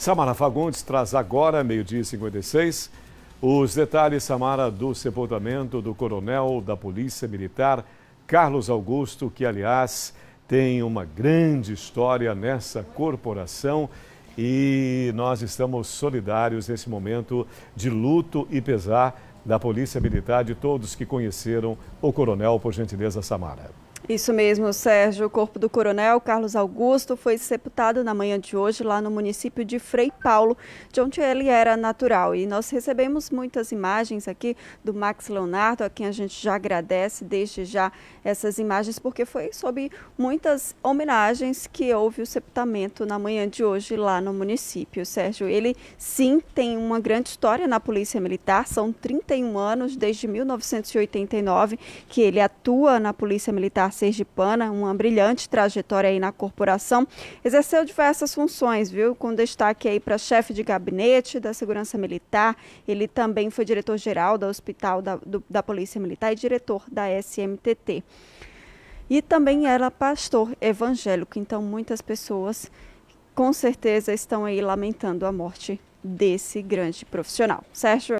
Samara Fagundes traz agora, meio-dia e 56, os detalhes, Samara, do sepultamento do coronel da Polícia Militar, Carlos Augusto, que, aliás, tem uma grande história nessa corporação e nós estamos solidários nesse momento de luto e pesar da Polícia Militar, de todos que conheceram o coronel, por gentileza, Samara. Isso mesmo, Sérgio. O corpo do coronel Carlos Augusto foi sepultado na manhã de hoje lá no município de Frei Paulo, de onde ele era natural. E nós recebemos muitas imagens aqui do Max Leonardo, a quem a gente já agradece desde já essas imagens, porque foi sob muitas homenagens que houve o sepultamento na manhã de hoje lá no município. Sérgio, ele sim tem uma grande história na Polícia Militar, são 31 anos, desde 1989, que ele atua na Polícia Militar sergipana, uma brilhante trajetória aí na corporação, exerceu diversas funções, viu? Com destaque aí para chefe de gabinete da Segurança Militar, ele também foi diretor-geral do Hospital da, do, da Polícia Militar e diretor da SMTT. E também era pastor evangélico, então muitas pessoas com certeza estão aí lamentando a morte desse grande profissional. Sérgio